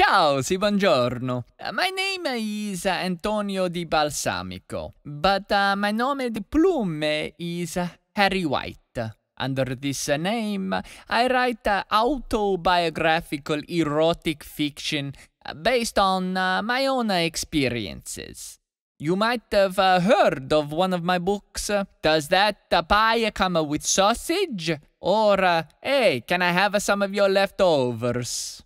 Ciao, si buongiorno. Uh, my name is uh, Antonio Di Balsamico, but uh, my nome de plume is Harry White. Under this name, I write uh, autobiographical erotic fiction based on my own experiences. You might have heard of one of my books. Does that pie come with sausage? Or, hey, can I have some of your leftovers?